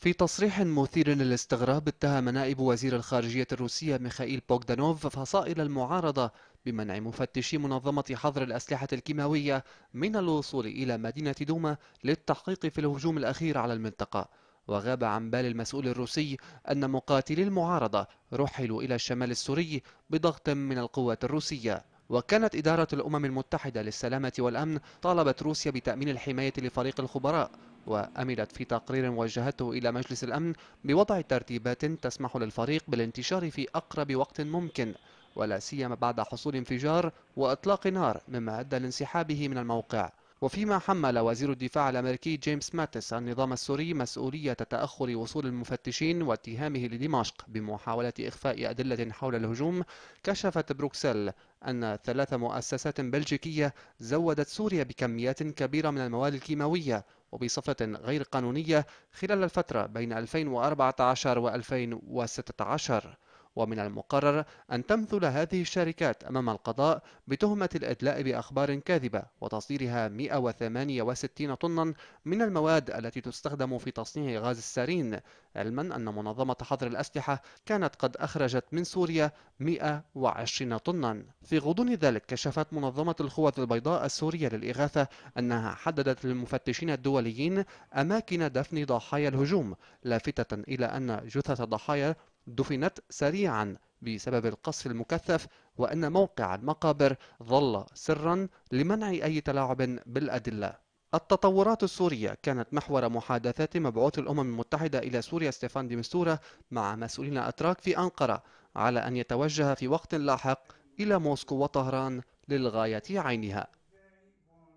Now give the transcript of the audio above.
في تصريح مثير للاستغراب اتهم نائب وزير الخارجية الروسية ميخائيل بوغدانوف فصائل المعارضة بمنع مفتشي منظمة حظر الأسلحة الكيماوية من الوصول إلى مدينة دوما للتحقيق في الهجوم الأخير على المنطقة وغاب عن بال المسؤول الروسي أن مقاتلي المعارضة رحلوا إلى الشمال السوري بضغط من القوات الروسية وكانت إدارة الأمم المتحدة للسلامة والأمن طالبت روسيا بتأمين الحماية لفريق الخبراء وأملت في تقرير وجهته إلى مجلس الأمن بوضع ترتيبات تسمح للفريق بالانتشار في أقرب وقت ممكن ولا سيما بعد حصول انفجار وإطلاق نار مما أدى لانسحابه من الموقع وفيما حمل وزير الدفاع الأمريكي جيمس ماتس النظام السوري مسؤولية تأخر وصول المفتشين واتهامه لدمشق بمحاولة إخفاء أدلة حول الهجوم كشفت بروكسل أن ثلاث مؤسسات بلجيكية زودت سوريا بكميات كبيرة من المواد الكيماوية وبصفة غير قانونية خلال الفترة بين 2014 و 2016 ومن المقرر أن تمثل هذه الشركات أمام القضاء بتهمة الإدلاء بأخبار كاذبة وتصديرها 168 طنا من المواد التي تستخدم في تصنيع غاز السارين علما أن منظمة حظر الأسلحة كانت قد أخرجت من سوريا 120 طنا في غضون ذلك كشفت منظمة الخوذ البيضاء السورية للإغاثة أنها حددت للمفتشين الدوليين أماكن دفن ضحايا الهجوم لافتة إلى أن جثث ضحايا دفنت سريعا بسبب القصف المكثف وأن موقع المقابر ظل سرا لمنع أي تلاعب بالأدلة التطورات السورية كانت محور محادثات مبعوث الأمم المتحدة إلى سوريا ستيفان مستورة مع مسؤولين أتراك في أنقرة على أن يتوجه في وقت لاحق إلى موسكو وطهران للغاية عينها